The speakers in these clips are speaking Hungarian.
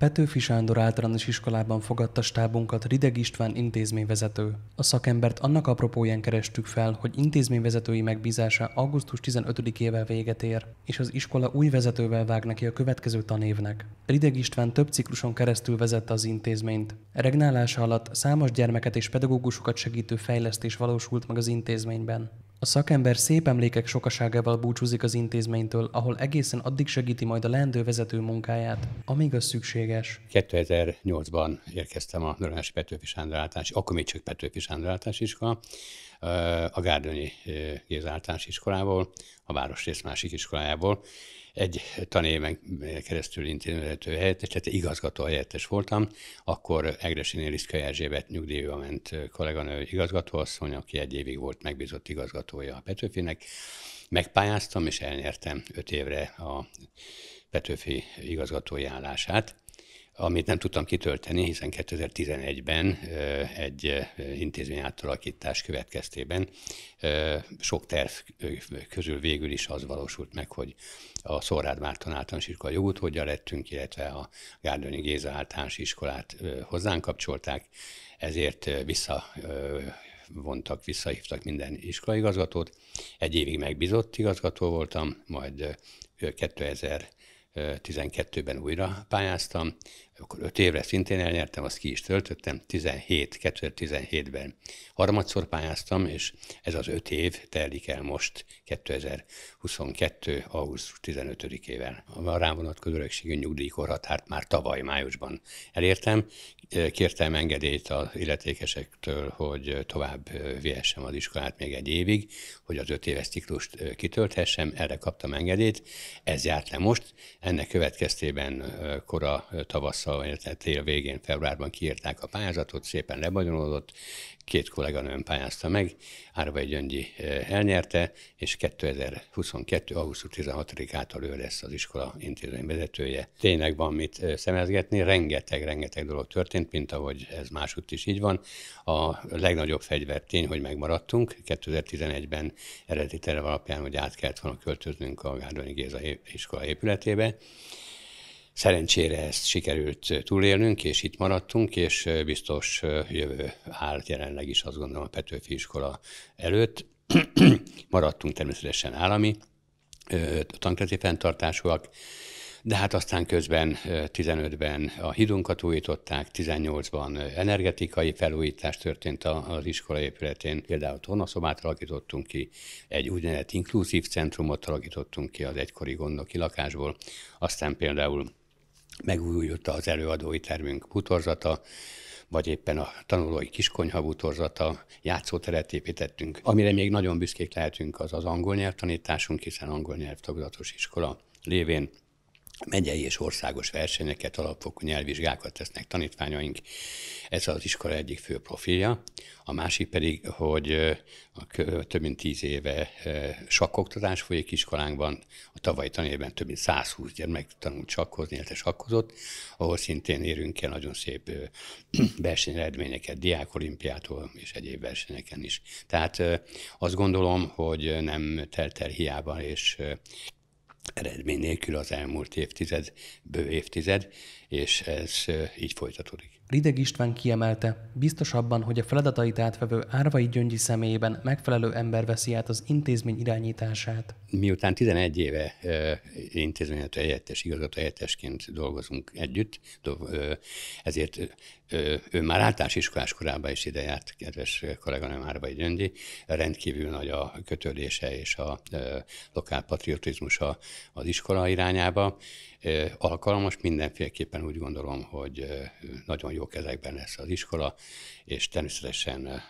Petőfi Sándor általános iskolában fogadta stábunkat Rideg István intézményvezető. A szakembert annak apropóján kerestük fel, hogy intézményvezetői megbízása augusztus 15-ével véget ér, és az iskola új vezetővel vág neki a következő tanévnek. Rideg István több cikluson keresztül vezette az intézményt. Regnálása alatt számos gyermeket és pedagógusokat segítő fejlesztés valósult meg az intézményben. A szakember szép emlékek sokaságával búcsúzik az intézménytől, ahol egészen addig segíti majd a leendő vezető munkáját, amíg az szükséges. 2008-ban érkeztem a Nörönesi Petőfi Sándor általános, akkor még csak Petőfi Sándor általános iskola, a Gárdonyi Gézáltáns iskolából, a Városrész másik iskolájából. Egy tanéven keresztül intézményvezető helyettes, tehát igazgató helyettes voltam, akkor Egresi Liszka Erzsébet nyugdíjba ment kolléganő igazgatóasszony, aki egy évig volt megbízott igazgatója a Petőfinek. Megpályáztam és elnyertem öt évre a Petőfi igazgatói állását amit nem tudtam kitölteni, hiszen 2011-ben egy intézmény átalakítás következtében sok terv közül végül is az valósult meg, hogy a Szorrád Márton általános iskola jogútódja lettünk, illetve a Gárdonyi Géza általános iskolát hozzánk kapcsolták, ezért vissza vontak, visszahívtak minden iskolaigazgatót. Egy évig megbizott, igazgató voltam, majd 2000 12-ben újra pályáztam, akkor öt évre szintén elnyertem, azt ki is töltöttem, 17, 2017-ben harmadszor pályáztam, és ez az öt év telik el most 2022. augusztus 15-ével. A rám vonatkozó örökségű nyugdíjkorhatárt már tavaly májusban elértem. Kértem engedélyt az illetékesektől, hogy tovább vihessem az iskolát még egy évig, hogy az öt éves ciklust kitölthessem, erre kaptam engedélyt. Ez járt le most, ennek következtében kora tavasszal tavasszal, illetve tél végén, februárban kiírták a pályázatot, szépen lebonyolódott, két kolléganőm pályázta meg, Árvai Gyöngyi eh, elnyerte, és 2022. augusztus 16-ától ő lesz az iskola intézmény vezetője. Tényleg van mit eh, szemezgetni, rengeteg, rengeteg dolog történt, mint ahogy ez másutt is így van. A legnagyobb fegyver tény, hogy megmaradtunk. 2011-ben eredeti terve alapján, hogy át kellett volna költöznünk a Gárdonyi Géza iskola épületébe Szerencsére ezt sikerült túlélnünk, és itt maradtunk, és biztos jövő állt jelenleg is, azt gondolom, a Petőfi iskola előtt. maradtunk természetesen állami tankereti fenntartásúak, de hát aztán közben 15-ben a hidunkat újították, 18-ban energetikai felújítás történt az iskola épületén, például tornaszobát alakítottunk ki, egy úgynevezett inkluzív centrumot alakítottunk ki az egykori gondnoki lakásból, aztán például megújult az előadói termünk bútorzata, vagy éppen a tanulói kiskonyha bútorzata, játszóteret építettünk. Amire még nagyon büszkék lehetünk, az az angol nyelvtanításunk, hiszen angol nyelvtagozatos iskola lévén megyei és országos versenyeket, alapfokú nyelvvizsgákat tesznek tanítványaink. Ez az iskola egyik fő profilja. A másik pedig, hogy a több mint tíz éve sakkoktatás folyik iskolánkban. A tavalyi tanévben több mint 120 gyermek tanult sakkozni, illetve sakkozott, ahol szintén érünk el nagyon szép versenyeredményeket, diákolimpiától és egyéb versenyeken is. Tehát azt gondolom, hogy nem telt el hiába, és eredmény nélkül az elmúlt évtized, bő évtized, és ez így folytatódik. Rideg István kiemelte, biztos abban, hogy a feladatait átvevő Árvai Gyöngyi személyében megfelelő ember veszi át az intézmény irányítását miután 11 éve intézményet helyettes, igazgató helyettesként dolgozunk együtt, ezért ő már általános iskolás korában is ide járt, kedves kolléganőm Árvai Gyöngyi, rendkívül nagy a kötődése és a lokálpatriotizmusa az iskola irányába. Alkalmas mindenféleképpen úgy gondolom, hogy nagyon jó kezekben lesz az iskola, és természetesen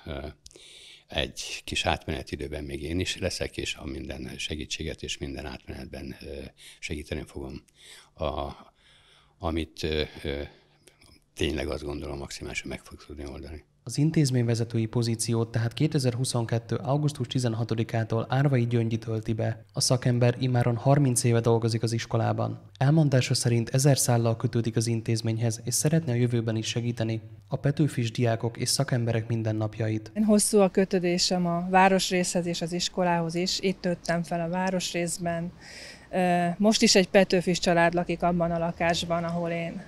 egy kis átmenet időben még én is leszek, és a minden segítséget és minden átmenetben segíteni fogom. A, amit tényleg azt gondolom maximálisan meg fog tudni oldani. Az intézményvezetői pozíciót tehát 2022. augusztus 16-ától Árvai Gyöngyi tölti be. A szakember immáron 30 éve dolgozik az iskolában. Elmondása szerint ezer szállal kötődik az intézményhez, és szeretne a jövőben is segíteni a petőfis diákok és szakemberek mindennapjait. Én hosszú a kötődésem a városrészhez és az iskolához is. Itt töltem fel a városrészben. Most is egy petőfis család lakik abban a lakásban, ahol én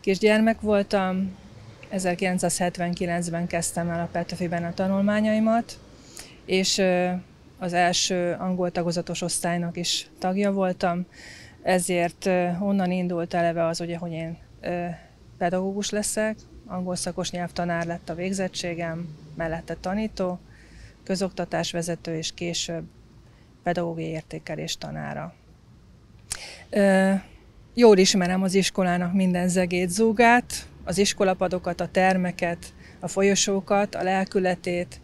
kisgyermek voltam, 1979-ben kezdtem el a Petőfiben a tanulmányaimat, és az első angol tagozatos osztálynak is tagja voltam, ezért onnan indult eleve az, ugye, hogy én pedagógus leszek, angol szakos nyelvtanár lett a végzettségem, mellette tanító, közoktatás vezető és később pedagógiai értékelés tanára. Jól ismerem az iskolának minden zegét, zúgát, az iskolapadokat, a termeket, a folyosókat, a lelkületét,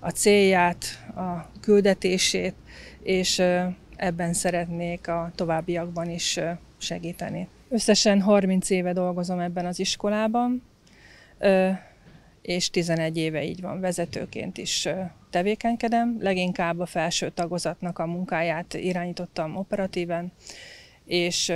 a célját, a küldetését, és ebben szeretnék a továbbiakban is segíteni. Összesen 30 éve dolgozom ebben az iskolában, és 11 éve így van, vezetőként is tevékenykedem. Leginkább a felső tagozatnak a munkáját irányítottam operatíven, és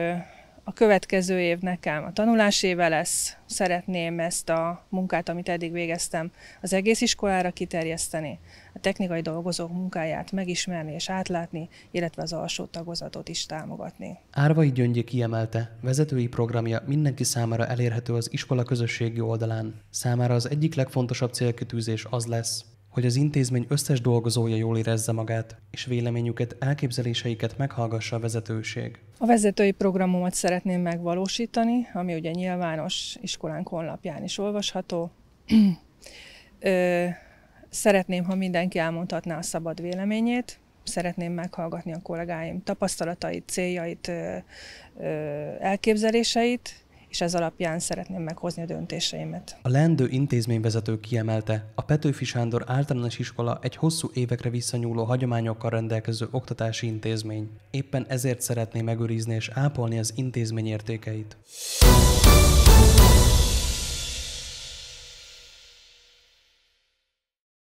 a következő év nekem a tanulás éve lesz, szeretném ezt a munkát, amit eddig végeztem, az egész iskolára kiterjeszteni, a technikai dolgozók munkáját megismerni és átlátni, illetve az alsó tagozatot is támogatni. Árvai Gyöngyi kiemelte, vezetői programja mindenki számára elérhető az iskola közösségi oldalán. Számára az egyik legfontosabb célkitűzés az lesz, hogy az intézmény összes dolgozója jól érezze magát, és véleményüket, elképzeléseiket meghallgassa a vezetőség. A vezetői programomat szeretném megvalósítani, ami ugye nyilvános iskolánk honlapján is olvasható. szeretném, ha mindenki elmondhatná a szabad véleményét, szeretném meghallgatni a kollégáim tapasztalatait, céljait, elképzeléseit, és ez alapján szeretném meghozni a döntéseimet. A lendő intézményvezető kiemelte, a Petőfi Sándor általános iskola egy hosszú évekre visszanyúló hagyományokkal rendelkező oktatási intézmény. Éppen ezért szeretné megőrizni és ápolni az intézmény értékeit.